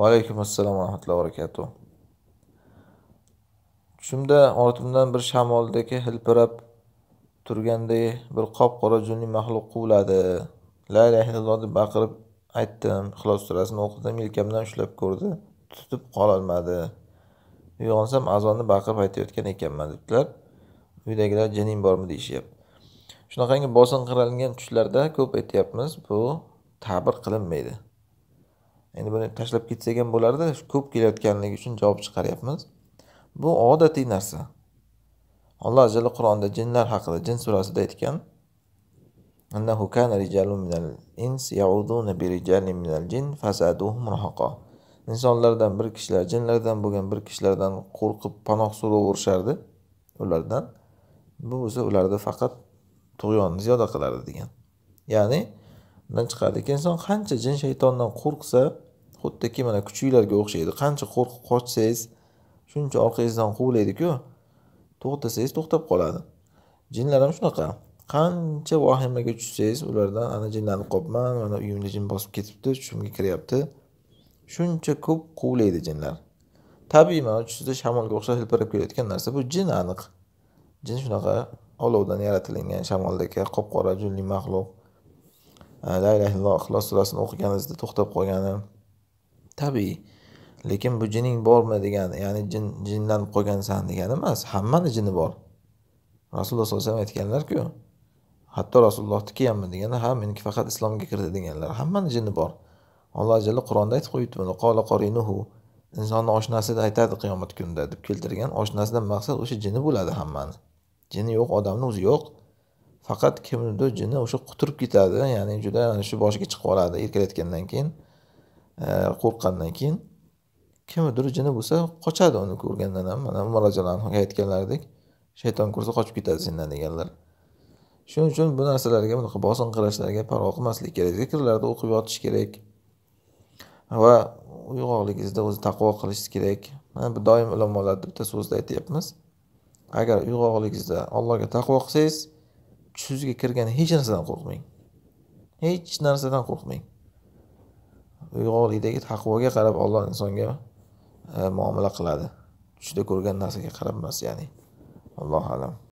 vaalaykum assalom va rahmatullohi va barakatuh tushimda ortimdan bir shamoldagi hilpirab turganday bir qop qora junli maxluq quvladi la ilaha illalloh deb baqirib aytdim ixlos surasini o'qidim yelkamdan ushlab ko'rdi tutib qololmadi uyg'onsam azonni baqirib aytayotgan ekanman debdilar uydagilar jining bormi deyishyapti shunaqangi bosinqiralgan tushlarda ko'p aytyapmiz bu ta'bir qilinmaydi endi buni tashlab ketsak ham bo'lardi ko'p kelayotganligi uchun javob chiqaryapmiz bu odatiy narsa alloh ajali qur'onda jinlar haqida jin surasida aytgan insonlardan bir kishilar jinlardan bo'lgan bir kishilardan qo'rqib panoh urishardi ulardan bu o'zi ularda faqat tug'yonni ziyoda qilardi degan ya'ni bundan chiqadiki inson qancha jin shaytondan qo'rqsa xuddiki mana kuchuklarga o'xshaydi qancha qo'rqib qochsangiz shuncha orqangizdan quvlaydiku to'xtasangiz to'xtab qoladi jinlar ham shunaqa qancha vahimaga tushsangiz ulardan ana jinlanib qolibman mana uyimni jin bosib ketibdi tushimga kiryapti shuncha ko'p quvlaydi jinlar tabiiy mana tushda shamolga o'xshab hilpirab kelayotgan narsa bu jin aniq jin shunaqa olovdan yaratilingan shamoldagi qop qora junli maxluq la illaha illalloh ixlos surasini o'qiganingizda to'xtab qolgani tabiiy lekin bu jining bormi degani ya'ni jin jinlanib qolgansan degani emas hammani jini bor rasululloh sallallohu alayhi vasallam aytganlarku hatto rasulullohniki hammi degani ha meniki faqat islomga kirdi deganlar hammani jini bor alloh jalla qur'onda aytib qo'yibdi buni qola qorinuhu insonni oshnasida aytadi qiyomat kunida deb keltirgan oshnasidan maqsad o'sha jini bo'ladi hammani jini yo'q odamni o'zi yo'q faqat kimnidir jini o'sha quturib ketadi ya'ni juda shu boshiga chiqib oladi erkalatgandan keyin qo'rqqandan keyin kimnidir jini bo'lsa qochadi uni ko'rgandan ham mana umar roziyallohu aytganlaridek shayton ko'rsa qochib ketadi sendan deganlar shuning uchun bu narsalarga bunaqa bosinqirashlarga parvo qilmaslik kerak zikrlarni o'qib yotish kerak va uyg'oqligingizda o'zi taqvo qilish kerak mana bu doim ulamolarni bitta so'zda aytyapmiz agar uyg'oqligingizda allohga taqvo qilsangiz tushingizga kirgan hech narsadan qo'rqmang hech narsadan qo'rqmang uyg'oqlikdagi taqvoga qarab olloh insonga e, muomala qiladi tushida ko'rgan narsaga qarab emas ya'ni allohu alam